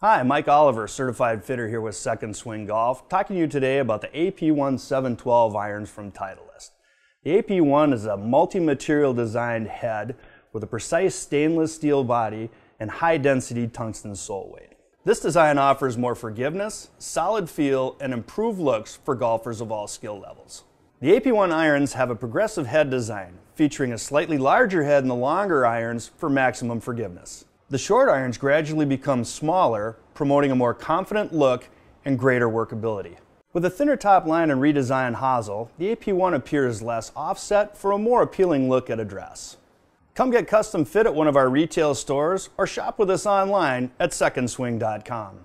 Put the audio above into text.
Hi, Mike Oliver, certified fitter here with Second Swing Golf, talking to you today about the AP1 712 irons from Titleist. The AP1 is a multi-material designed head with a precise stainless steel body and high-density tungsten sole weight. This design offers more forgiveness, solid feel, and improved looks for golfers of all skill levels. The AP1 irons have a progressive head design, featuring a slightly larger head in the longer irons for maximum forgiveness the short irons gradually become smaller, promoting a more confident look and greater workability. With a thinner top line and redesigned hosel, the AP1 appears less offset for a more appealing look at a dress. Come get custom fit at one of our retail stores or shop with us online at secondswing.com.